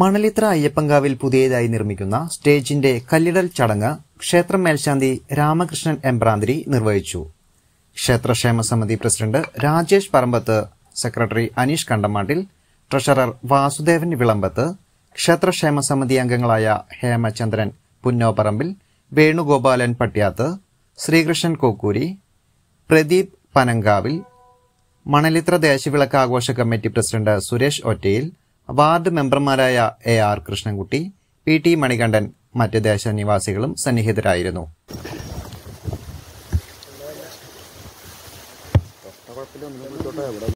മണലിത്ര അയ്യപ്പങ്കാവിൽ പുതിയതായി നിർമ്മിക്കുന്ന സ്റ്റേജിന്റെ കല്ലിടൽ ചടങ്ങ് ക്ഷേത്രം മേൽശാന്തി രാമകൃഷ്ണൻ എംബ്രാന്തിരി നിർവഹിച്ചു ക്ഷേത്രക്ഷേമ സമിതി president Rajesh Parambath secretary Aneesh Kandamattil treasurer Vasudevan Vilambath ക്ഷേത്രക്ഷേമ സമിതി അംഗങ്ങളായ ഹേമചന്ദ്രൻ പുന്നോപറമ്പിൽ വേണുഗോപാലൻ പട്ട്യാത്ത് ശ്രീകൃഷ്ണൻ കോക്കൂരി പ്രദീപ് പനങ്കാവിൽ മണലിത്ര ദേശവിളക്ക് ആഘോഷ committee president Suresh Ottayil ward മെമ്പർമാരായ A R Krishnankutty P T Manikandan മറ്റ് നിവാസികളും സന്നിഹിതരായിരുന്നു